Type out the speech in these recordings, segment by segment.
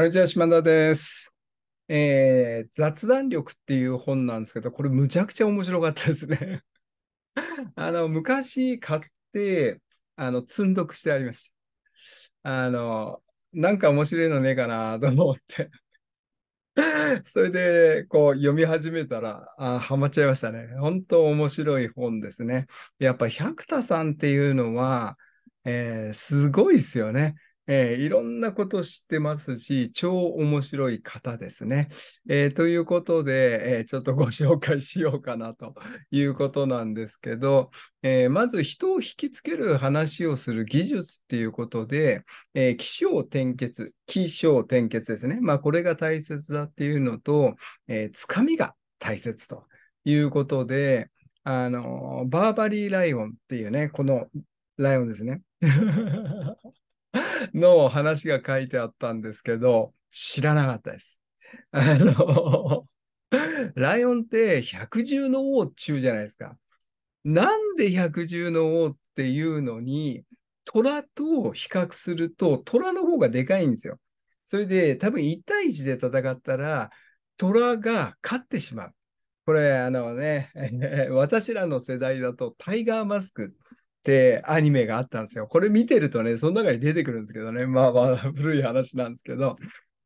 こんにちは、島田です。えー、雑談力っていう本なんですけど、これむちゃくちゃ面白かったですね。あの、昔買って、あの、積んどくしてありました。あの、なんか面白いのねえかなと思って。それで、こう、読み始めたら、あ、ハマっちゃいましたね。本当面白い本ですね。やっぱ、百田さんっていうのは、えー、すごいですよね。えー、いろんなこと知ってますし、超面白い方ですね。えー、ということで、えー、ちょっとご紹介しようかなということなんですけど、えまず人を引きつける話をする技術っていうことで、えー、気象転結、気象転結ですね。まあ、これが大切だっていうのと、えー、つかみが大切ということで、あのバーバリーライオンっていうね、このライオンですね。の話が書いてあったんですけど、知らなかったです。あの、ライオンって百獣の王中じゃないですか。なんで百獣の王っていうのに、虎と比較すると、虎の方がでかいんですよ。それで、多分1対1で戦ったら、虎が勝ってしまう。これ、あのね、私らの世代だとタイガーマスクってアニメがあったんですよ。これ見てるとね、その中に出てくるんですけどね、まあまあ 古い話なんですけど、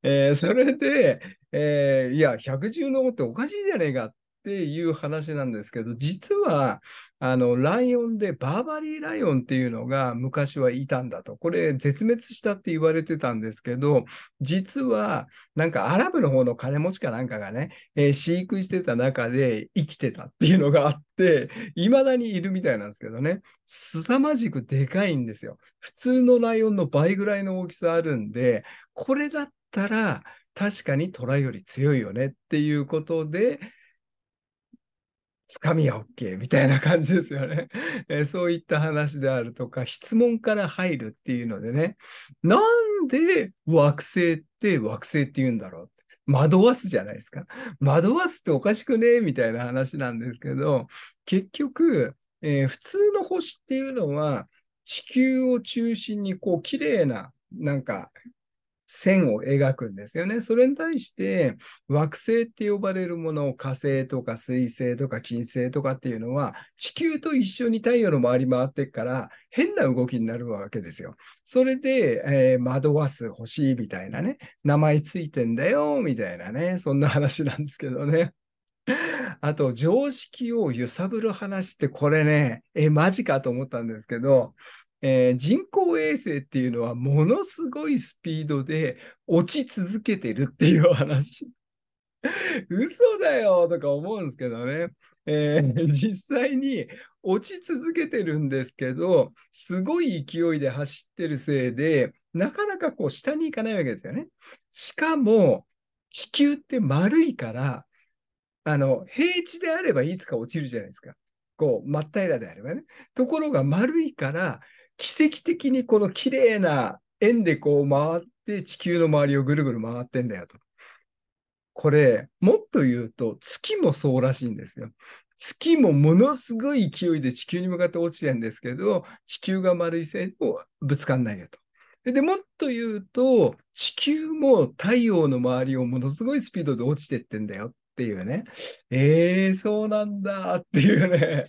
えー、それで、えー、いや、百獣の王っておかしいじゃねえかっっていう話なんですけど、実は、あの、ライオンで、バーバリーライオンっていうのが昔はいたんだと。これ、絶滅したって言われてたんですけど、実は、なんかアラブの方の金持ちかなんかがね、えー、飼育してた中で生きてたっていうのがあって、未だにいるみたいなんですけどね、凄まじくでかいんですよ。普通のライオンの倍ぐらいの大きさあるんで、これだったら、確かにトラより強いよねっていうことで、つかみは OK みたいな感じですよね、えー、そういった話であるとか、質問から入るっていうのでね、なんで惑星って惑星って言うんだろう惑わすじゃないですか。惑わすっておかしくねみたいな話なんですけど、結局、えー、普通の星っていうのは、地球を中心にこう綺麗ななんか線を描くんですよね。それに対して惑星って呼ばれるものを火星とか水星とか金星とかっていうのは地球と一緒に太陽の周り回ってから変な動きになるわけですよ。それで、えー、惑わす星みたいなね、名前ついてんだよみたいなね、そんな話なんですけどね。あと常識を揺さぶる話ってこれね、え、マジかと思ったんですけど、えー、人工衛星っていうのはものすごいスピードで落ち続けてるっていう話。嘘だよとか思うんですけどね、えー、実際に落ち続けてるんですけど、すごい勢いで走ってるせいで、なかなかこう下に行かないわけですよね。しかも、地球って丸いから、あの、平地であればいつか落ちるじゃないですか。こう、真っ平らであればね。ところが丸いから、奇跡的にこの綺麗な円でこう回って地球の周りをぐるぐる回ってんだよと。これ、もっと言うと月もそうらしいんですよ。月もものすごい勢いで地球に向かって落ちてるんですけど、地球が丸い線をぶつかんないよと。で、もっと言うと、地球も太陽の周りをものすごいスピードで落ちてってんだよっていうね。えー、そうなんだっていうね。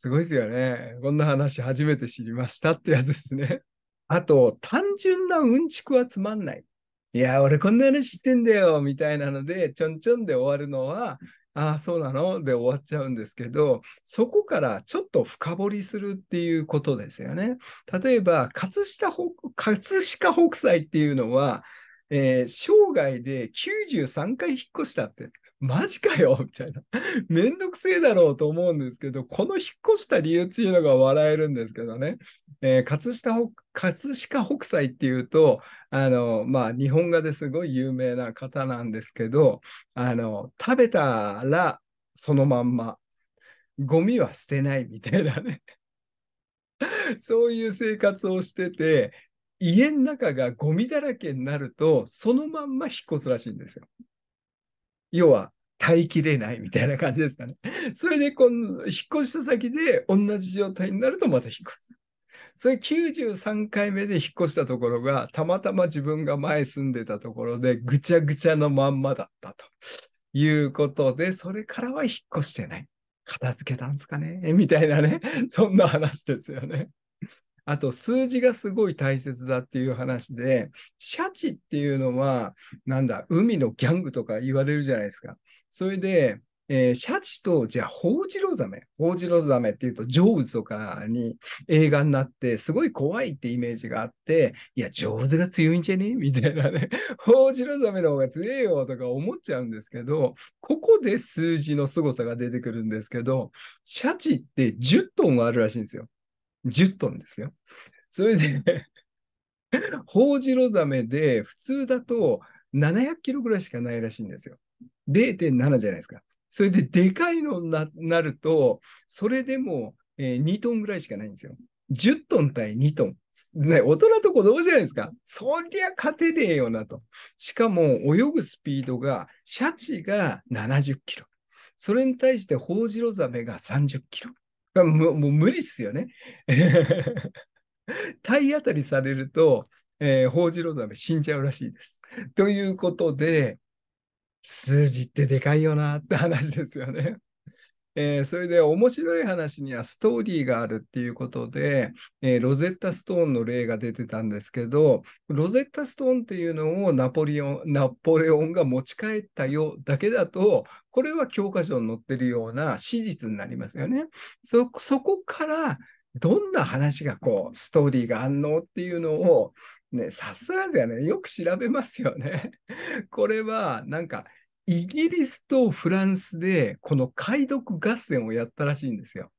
すごいですよね。こんな話初めて知りましたってやつですね。あと、単純なうんちくはつまんない。いや、俺こんな話知ってんだよ、みたいなので、ちょんちょんで終わるのは、ああ、そうなので終わっちゃうんですけど、そこからちょっと深掘りするっていうことですよね。例えば、葛飾葛飾北斎っていうのは、えー、生涯で93回引っ越したって。マジかよみたいな。めんどくせえだろうと思うんですけど、この引っ越した理由っていうのが笑えるんですけどね。えー、葛飾葛飾北斎っていうと、あの、まあ、日本画ですごい有名な方なんですけど、あの、食べたらそのまんま、ゴミは捨てないみたいなね。そういう生活をしてて、家の中がゴミだらけになると、そのまんま引っ越すらしいんですよ。要は耐えきれないみたいな感じですかね。それでこの引っ越した先で同じ状態になるとまた引っ越す。それ93回目で引っ越したところがたまたま自分が前住んでたところでぐちゃぐちゃのまんまだったということでそれからは引っ越してない。片付けたんですかねみたいなね、そんな話ですよね。あと数字がすごい大切だっていう話で、シャチっていうのは、なんだ、海のギャングとか言われるじゃないですか。それで、えー、シャチと、じゃあ、ホウジロザメ。ホウジロザメっていうと、ジョーズとかに映画になって、すごい怖いってイメージがあって、いや、ジョーズが強いんじゃねみたいなね、ホウジロザメの方が強えよとか思っちゃうんですけど、ここで数字の凄さが出てくるんですけど、シャチって10トンあるらしいんですよ。10トンですよ。それで ホオジロザメで普通だと700キロぐらいしかないらしいんですよ。0.7じゃないですか。それででかいのになると、それでも、えー、2トンぐらいしかないんですよ。10トン対2トン。ね、大人と子供じゃないですか。そりゃ勝てねえよなと。しかも泳ぐスピードが、シャチが70キロ。それに対してホオジロザメが30キロ。もう無理っすよね。体当たりされると、えホオジロザメ死んじゃうらしいです。ということで、数字ってでかいよなって話ですよね。えー、それで面白い話にはストーリーがあるっていうことで、えー、ロゼッタ・ストーンの例が出てたんですけど、ロゼッタ・ストーンっていうのをナポリオンナポレオンが持ち帰ったよだけだと、これは教科書に載ってるような史実になりますよね。そこからどんな話がこうストーリーがあんのっていうのをね、さすがだよね。よく調べますよね。これは、なんか、イギリスとフランスでこの解読合戦をやったらしいんですよ。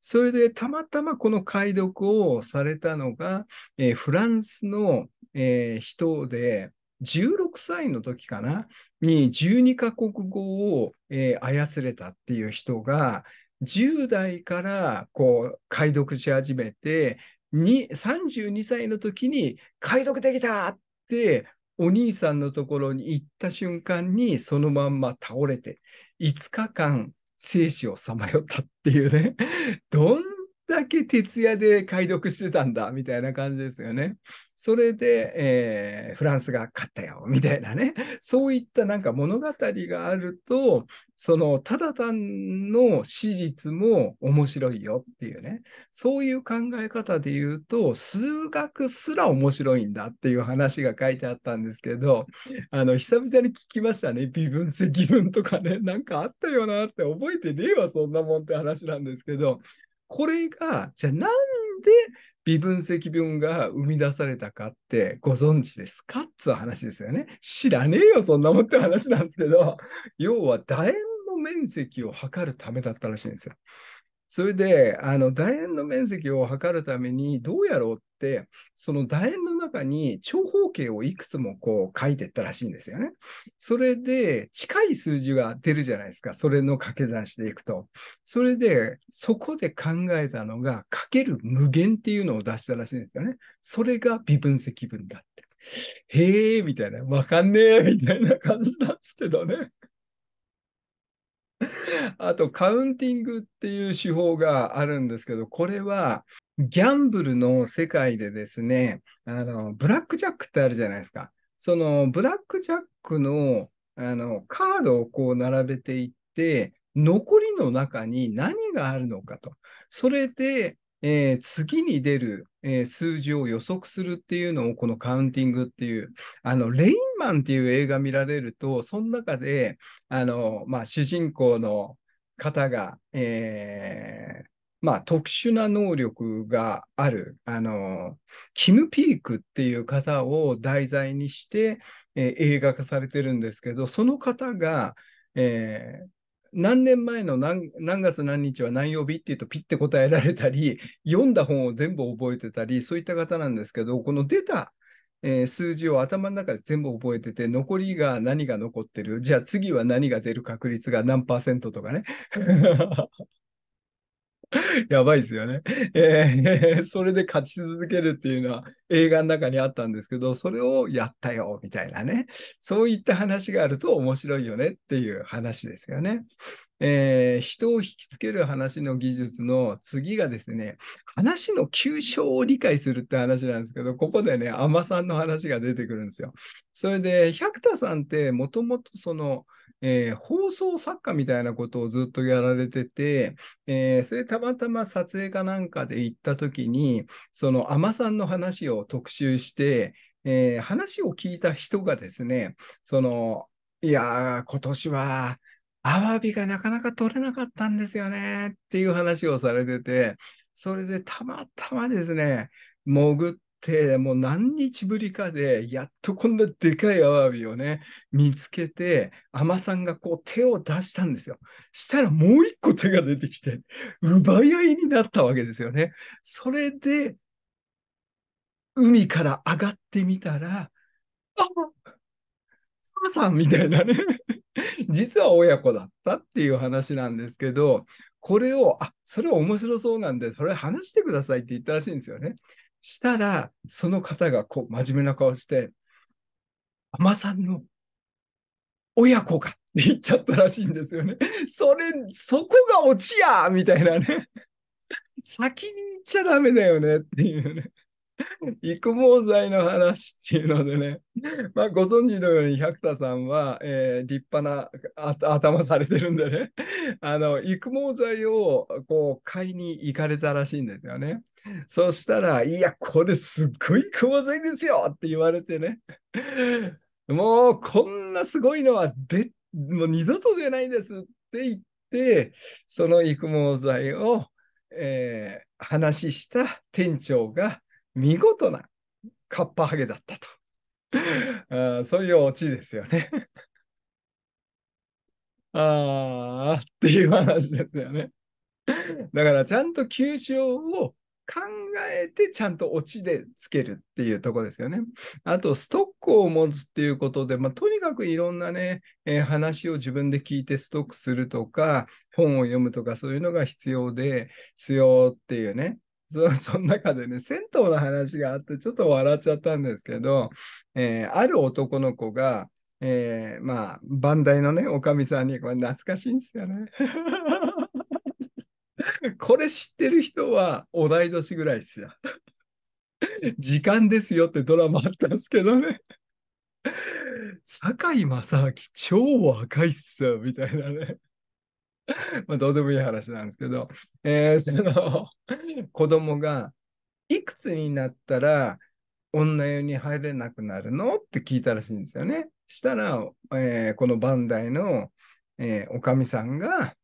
それでたまたまこの解読をされたのが、えー、フランスの、えー、人で、16歳の時かなに12カ国語を、えー、操れたっていう人が10代からこう解読し始めて32歳の時に解読できたってお兄さんのところに行った瞬間にそのまんま倒れて5日間生死をさまよったっていうねどんだけ徹夜で解読してたんだみたいな感じですよね。それで、えー、フランスが勝ったよみたいなね そういったなんか物語があるとそのただ単の史実も面白いよっていうねそういう考え方で言うと数学すら面白いんだっていう話が書いてあったんですけどあの久々に聞きましたね微分積分とかねなんかあったよなって覚えてねえわそんなもんって話なんですけどこれが、じゃあなんで微分積分が生み出されたかってご存知ですかっつう話ですよね。知らねえよ、そんなもんって話なんですけど、要は楕円の面積を測るためだったらしいんですよ。それで、あの、楕円の面積を測るためにどうやろうって、その楕円の中に長方形をいくつもこう書いていったらしいんですよね。それで、近い数字が出るじゃないですか。それの掛け算していくと。それで、そこで考えたのが、かける無限っていうのを出したらしいんですよね。それが微分積分だって。へえ、みたいな、わかんねえ、みたいな感じなんですけどね。あと、カウンティングっていう手法があるんですけど、これは、ギャンブルの世界でですね、あの、ブラックジャックってあるじゃないですか。その、ブラックジャックの、あの、カードをこう並べていって、残りの中に何があるのかと。それで、えー、次に出るえー、数字を予測するっていうのをこのカウンティングっていうあのレインマンっていう映画見られるとその中であの、まあ、主人公の方が、えーまあ、特殊な能力があるあのキム・ピークっていう方を題材にして、えー、映画化されてるんですけどその方が、えー、何年前の何月何日は何曜日っていうとピッて答えられたり 読んだ本を全部覚えてたりそういった方なんですけどこの出た、えー、数字を頭の中で全部覚えてて残りが何が残ってるじゃあ次は何が出る確率が何パーセントとかね やばいですよね。えー、それで勝ち続けるっていうのは映画の中にあったんですけど、それをやったよ、みたいなね。そういった話があると面白いよねっていう話ですよね。えー、人を引きつける話の技術の次がですね、話の急所を理解するって話なんですけど、ここでね、海女さんの話が出てくるんですよ。それで、百田さんってもともとその、えー、放送作家みたいなことをずっとやられてて、えー、それたまたま撮影かなんかで行った時に、その海女さんの話を特集して、えー、話を聞いた人がですね、その、いやー、今年は、アワビがなかなか取れなかったんですよねっていう話をされてて、それでたまたまですね、潜っ、もう何日ぶりかで、やっとこんなでかいアワビをね、見つけて、海女さんがこう手を出したんですよ。したらもう一個手が出てきて、奪い合いになったわけですよね。それで、海から上がってみたら、あ母さんみたいなね実は親子だったっていう話なんですけど、これを、あそれ面白そうなんで、それ話してくださいって言ったらしいんですよね。したら、その方がこう真面目な顔して、海女さんの親子がって言っちゃったらしいんですよね。それ、そこが落ちやみたいなね。先に言っちゃダメだよねっていうね。育毛剤の話っていうのでね、まあ、ご存知のように百田さんは、えー、立派な頭されてるんでねあの育毛剤をこう買いに行かれたらしいんですよね。そしたら、いや、これすっごい育毛剤ですよって言われてね、もうこんなすごいのはでもう二度と出ないですって言って、その育毛剤を、えー、話した店長が、見事なカッパハゲだったと。あそういうオチですよね ああっていう話ですよね。だからちゃんと急所を考えてちゃんとオチでつけるっていうとこですよね。あとストックを持つっていうことで、まあ、とにかくいろんなね、えー、話を自分で聞いてストックするとか本を読むとかそういうのが必要で必要っていうねそ その中でね、銭湯の話があって、ちょっと笑っちゃったんですけど、えー、ある男の子が、えー、まあ、バンダイのね、おかみさんに、これ懐かしいんですよね。これ知ってる人は同い年ぐらいですよ。時間ですよってドラマあったんですけどね。堺正明超若いっすよみたいなね。まあどうでもいい話なんですけど、えー、その子供がいくつになったら女湯に入れなくなるのって聞いたらしいんですよね。したら、えー、このバンダイの、えー、おかみさんが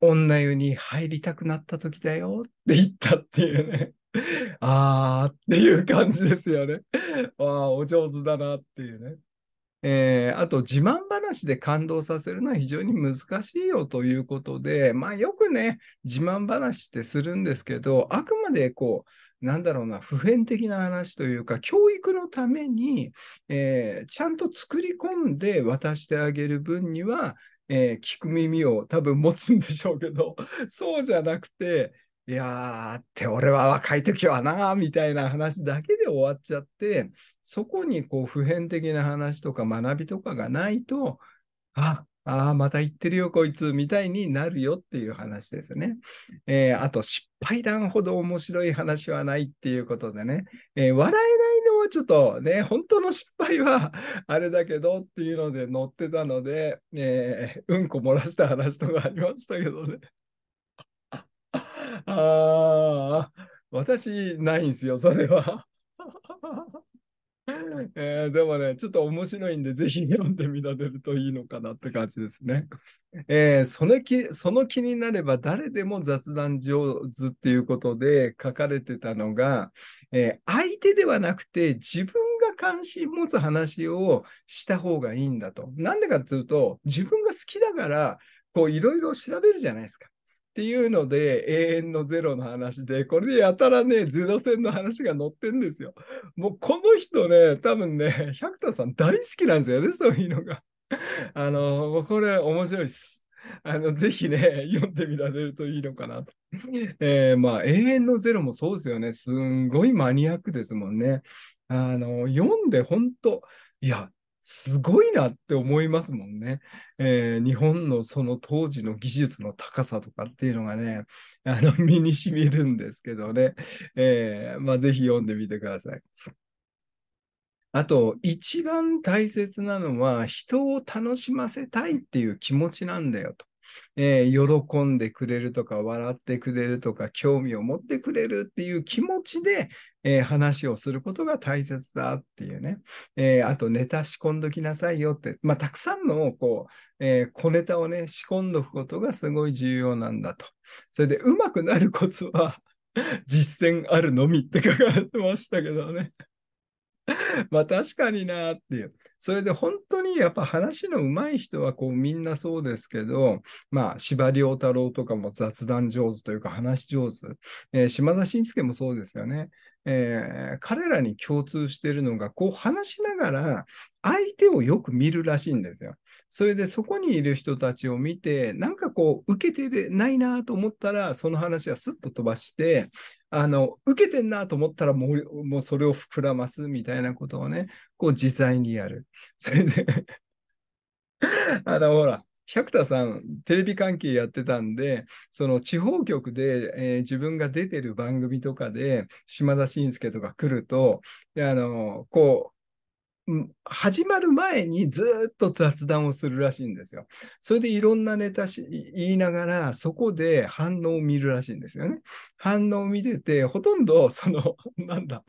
女湯に入りたくなった時だよって言ったっていうね。あーっていう感じですよね。ああ、お上手だなっていうね。えー、あと自慢話で感動させるのは非常に難しいよということで、まあ、よくね自慢話ってするんですけどあくまでこうなんだろうな普遍的な話というか教育のために、えー、ちゃんと作り込んで渡してあげる分には、えー、聞く耳を多分持つんでしょうけど そうじゃなくていやーって俺は若い時はなみたいな話だけで終わっちゃってそこにこう普遍的な話とか学びとかがないと、あああ、また言ってるよ、こいつ、みたいになるよっていう話ですね。えー、あと、失敗談ほど面白い話はないっていうことでね、えー、笑えないのはちょっとね、本当の失敗は あれだけどっていうので載ってたので、えー、うんこ漏らした話とかありましたけどね。ああ、私、ないんですよ、それは。えー、でもね、ちょっと面白いんで、ぜひ読んでみられるといいのかなって感じですね。えー、その気その気になれば誰でも雑談上手っていうことで書かれてたのが、えー、相手ではなくて自分が関心持つ話をした方がいいんだと。なんでかっていうと、自分が好きだから、こういろいろ調べるじゃないですか。っていうので、永遠のゼロの話で、これでやたらね、ゼロ戦の話が載ってんですよ。もうこの人ね、多分ね、百田さん大好きなんですよね、そういうのが。あの、これ面白いです。あの、ぜひね、読んでみられるといいのかなと。えー、まあ、永遠のゼロもそうですよね。すんごいマニアックですもんね。あの、読んで本当、いや、すごいなって思いますもんね。えー、日本のその当時の技術の高さとかっていうのがね、あの 身にしみるんですけどね、えーまあ、ぜひ読んでみてください。あと、一番大切なのは、人を楽しませたいっていう気持ちなんだよと。えー、喜んでくれるとか、笑ってくれるとか、興味を持ってくれるっていう気持ちで、えー、話をすることが大切だっていうね。えー、あと、ネタ仕込んどきなさいよって、まあ、たくさんの、こう、えー、小ネタをね、仕込んどくことがすごい重要なんだと。それで、うまくなるコツは実践あるのみって書かれてましたけどね まあ確かになっていう。それで本当にやっぱ話の上手い人はこうみんなそうですけど、まあ司馬遼太郎とかも雑談上手というか話上手、えー、島田紳介もそうですよね。えー、彼らに共通しているのが、こう話しながら相手をよく見るらしいんですよ。それでそこにいる人たちを見て、なんかこう受けてないなと思ったら、その話はすっと飛ばして、あの、受けてんなと思ったらもう、もうそれを膨らますみたいなことをね、こう自在にやる。それで あの、ほら、百田さん、テレビ関係やってたんで、その地方局で、えー、自分が出てる番組とかで、島田紳介とか来ると、あの、こう、始まる前にずっと雑談をするらしいんですよ。それでいろんなネタし言いながら、そこで反応を見るらしいんですよね。反応を見てて、ほとんど、その、なんだ、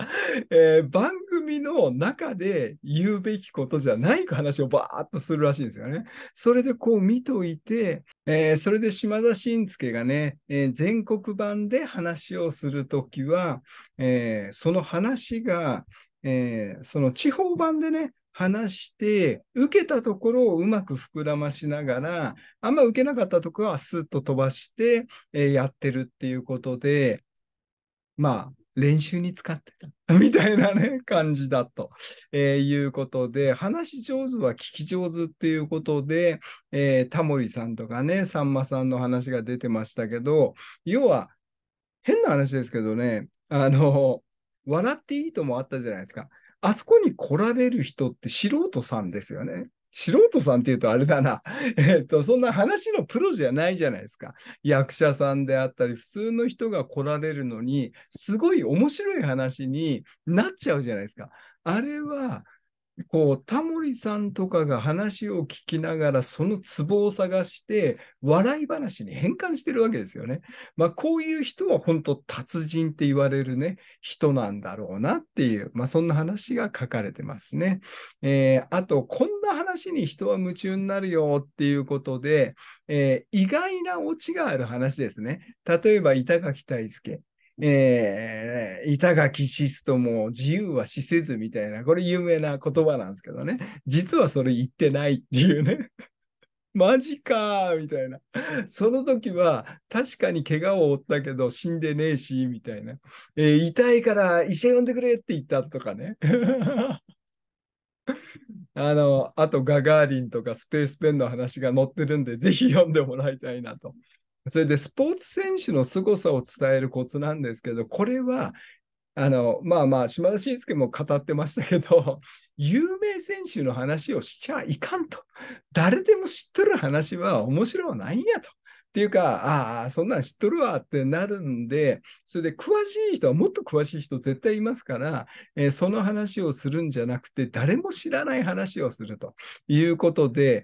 えー、番組の中で言うべきことじゃない話をバーっとするらしいんですよね。それでこう見といて、えー、それで島田紳介がね、えー、全国版で話をするときは、えその話が、えー、その地方版でね、話して、受けたところをうまく膨らましながら、あんま受けなかったところはスッと飛ばして、えー、やってるっていうことで、まあ、練習に使ってた みたいなね、感じだと、えー、いうことで、話し上手は聞き上手っていうことで、えー、タモリさんとかね、さんまさんの話が出てましたけど、要は、変な話ですけどね、あの、笑っていいともあったじゃないですか。あそこに来られる人って素人さんですよね。素人さんっていうとあれだな。えっと、そんな話のプロじゃないじゃないですか。役者さんであったり、普通の人が来られるのに、すごい面白い話になっちゃうじゃないですか。あれは、こうタモリさんとかが話を聞きながらそのツボを探して笑い話に変換してるわけですよね。まあこういう人は本当達人って言われるね人なんだろうなっていう、まあ、そんな話が書かれてますね。えー、あとこんな話に人は夢中になるよっていうことで、えー、意外なオチがある話ですね。例えば板垣退助えー、板垣シストも自由は死せずみたいな、これ有名な言葉なんですけどね、実はそれ言ってないっていうね。マジかみたいな。その時は確かに怪我を負ったけど死んでねえし、みたいな。えー、痛いから医者呼んでくれって言ったとかね。あの、あとガガーリンとかスペースペンの話が載ってるんで、ぜひ読んでもらいたいなとそれでスポーツ選手の凄さを伝えるコツなんですけど、これは、あの、まあまあ、島田紳介も語ってましたけど、有名選手の話をしちゃいかんと。誰でも知っとる話は面白はないんやと。っていうか、ああ、そんなん知っとるわってなるんで、それで詳しい人はもっと詳しい人絶対いますから、えー、その話をするんじゃなくて、誰も知らない話をするということで、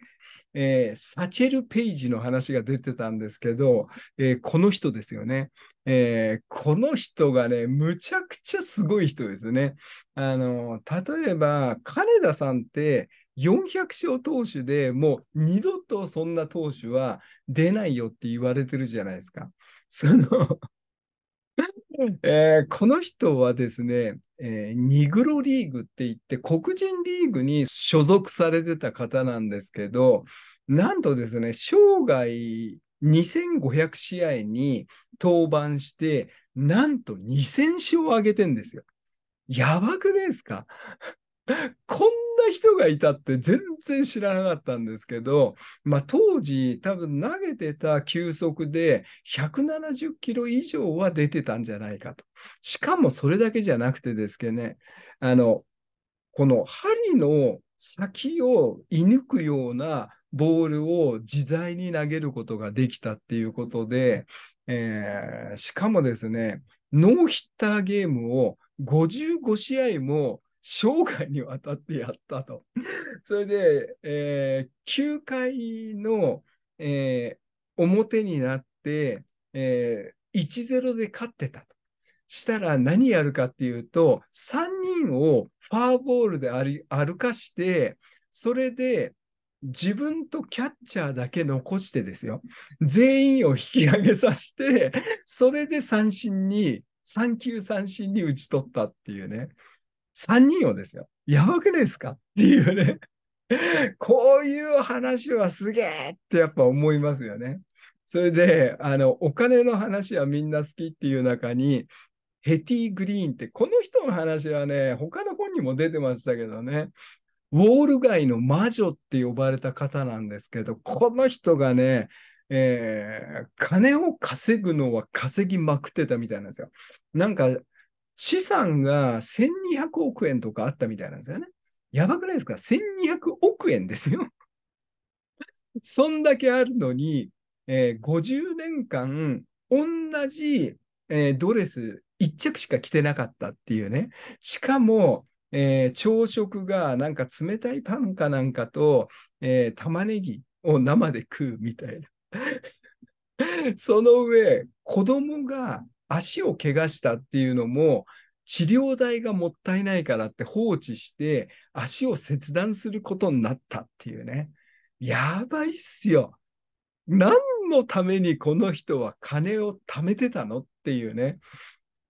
えー、サチェル・ペイジの話が出てたんですけど、えー、この人ですよね、えー、この人がね、むちゃくちゃすごい人ですね。あの、例えば、金田さんって、400勝投手でもう二度とそんな投手は出ないよって言われてるじゃないですか。そのえー、この人はですね、えー、ニグロリーグって言って黒人リーグに所属されてた方なんですけどなんとですね生涯2500試合に登板してなんと2000勝を挙げてんですよ。やばくないですか人がいたって全然知らなかったんですけど、まあ、当時多分投げてた球速で170キロ以上は出てたんじゃないかと。しかもそれだけじゃなくてですけどね、あの、この針の先を射抜くようなボールを自在に投げることができたっていうことで、えー、しかもですね、ノーヒッターゲームを55試合も生涯にわたってやったと。それで、えー、9回の、えー、表になって、えー、1-0で勝ってたと。したら何やるかっていうと、3人をファーボールで歩かして、それで自分とキャッチャーだけ残してですよ。全員を引き上げさせて、それで三振に、三球三振に打ち取ったっていうね。3人をですよ。やばくないですかっていうねこういう話はすげえってやっぱ思いますよね。それで、あの、お金の話はみんな好きっていう中に、ヘティ・グリーンって、この人の話はね、他の本にも出てましたけどね、ウォール街の魔女って呼ばれた方なんですけど、この人がね、えー、金を稼ぐのは稼ぎまくってたみたいなんですよ。なんか資産が1200億円とかあったみたいなんですよね。やばくないですか ?1200 億円ですよ。そんだけあるのに、えー、50年間同じ、えー、ドレス1着しか着てなかったっていうね。しかも、えー、朝食がなんか冷たいパンかなんかと、えー、玉ねぎを生で食うみたいな。その上、子供が足を怪我したっていうのも、治療代がもったいないからって放置して、足を切断することになったっていうね。やばいっすよ。何のためにこの人は金を貯めてたのっていうね。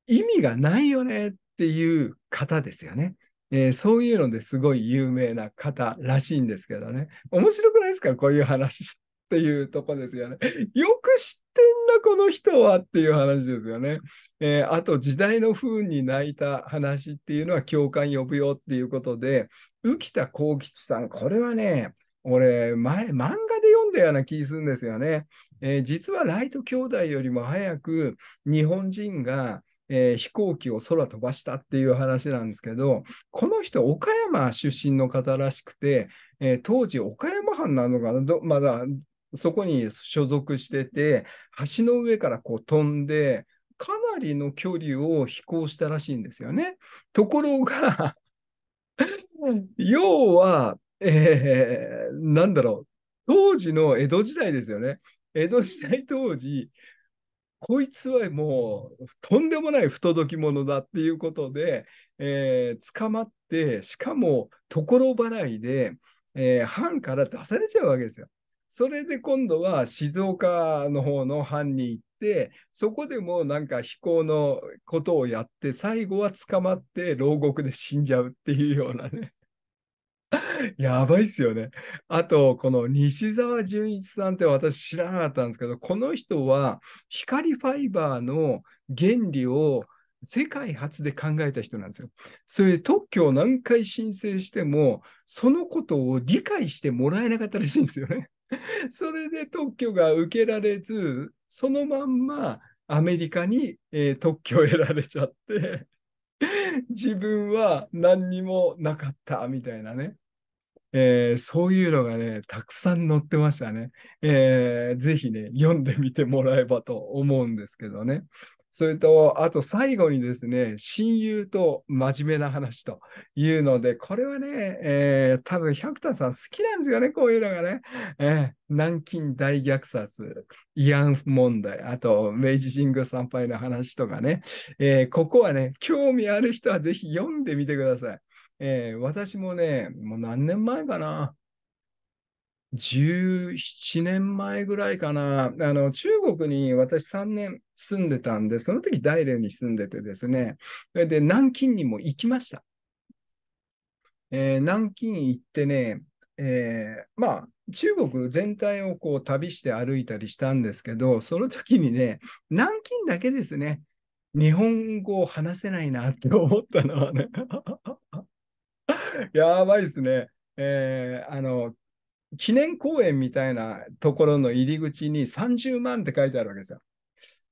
意味がないよねっていう方ですよね。えー、そういうのですごい有名な方らしいんですけどね。面白くないですかこういう話。っていうとこですよね。よく知ってんな、この人はっていう話ですよね。えー、あと、時代の風に泣いた話っていうのは共感呼ぶよっていうことで、浮田幸吉さん、これはね、俺、前、漫画で読んだような気するんですよね。えー、実はライト兄弟よりも早く日本人が、えー、飛行機を空飛ばしたっていう話なんですけど、この人、岡山出身の方らしくて、えー、当時、岡山藩なのかなまだそこに所属してて、橋の上からこう飛んで、かなりの距離を飛行したらしいんですよね。ところが要は、えー、なんだろう、当時の江戸時代ですよね。江戸時代当時、こいつはもうとんでもない不届き者だっていうことで、えー、捕まって、しかも所払いで、えー、藩から出されちゃうわけですよ。それで今度は静岡の方の班に行って、そこでもなんか飛行のことをやって、最後は捕まって牢獄で死んじゃうっていうようなね。やばいっすよね。あと、この西澤純一さんって私知らなかったんですけど、この人は光ファイバーの原理を世界初で考えた人なんですよ。それで特許を何回申請しても、そのことを理解してもらえなかったらしいんですよね。それで特許が受けられず、そのまんまアメリカに、えー、特許を得られちゃって、自分は何にもなかったみたいなね、えー、そういうのがね、たくさん載ってましたね、えー。ぜひね、読んでみてもらえばと思うんですけどね。それと、あと最後にですね、親友と真面目な話というので、これはね、えー、多分百田さん好きなんですよね、こういうのがね。えー、南京大虐殺、慰安婦問題、あと明治神宮参拝の話とかね、えー、ここはね、興味ある人はぜひ読んでみてください。えー、私もね、もう何年前かな、17年前ぐらいかな、あの中国に私3年住んでたんで、その時大連に住んでてですね、で、南京にも行きました。えー、南京行ってね、えー、まあ、中国全体をこう旅して歩いたりしたんですけど、その時にね、南京だけですね、日本語を話せないなって思ったのはね やばいですね。えー、あの記念公園みたいなところの入り口に30万って書いてあるわけですよ。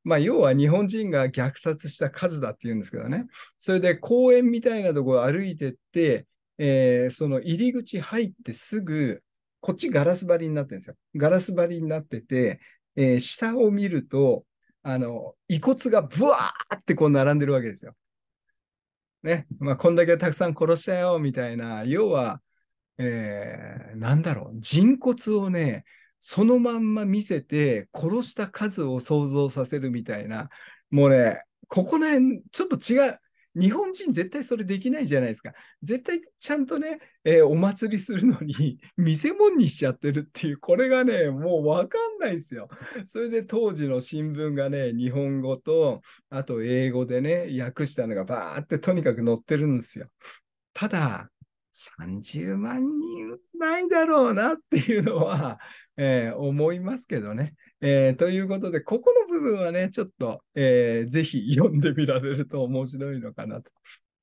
まあ、要は日本人が虐殺した数だっていうんですけどね。それで公園みたいなところを歩いてって、えー、その入り口入ってすぐ、こっちガラス張りになってるんですよ。ガラス張りになってて、えー、下を見ると、あの、遺骨がブワーってこう並んでるわけですよ。ね。まあ、こんだけたくさん殺したよ、みたいな。要は、えー、なんだろう、人骨をね、そのまんま見せて、殺した数を想像させるみたいな、もうね、ここら辺、ちょっと違う。日本人絶対それできないじゃないですか。絶対ちゃんとね、えー、お祭りするのに 見せ物にしちゃってるっていう、これがね、もう分かんないですよ。それで当時の新聞がね、日本語と、あと英語でね、訳したのがバーってとにかく載ってるんですよ。ただ、30万人ないだろうなっていうのは、えー、思いますけどね。えー、ということで、ここの部分はね、ちょっと、えー、ぜひ読んでみられると面白いのかなと。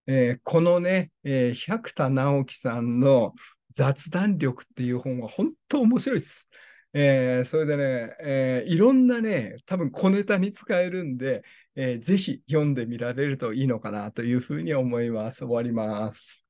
えー、このね、えー、百田直樹さんの雑談力っていう本は本当面白いです。えー、それでね、えー、いろんなね、多分小ネタに使えるんで、えー、ぜひ読んでみられるといいのかなというふうに思います。終わります。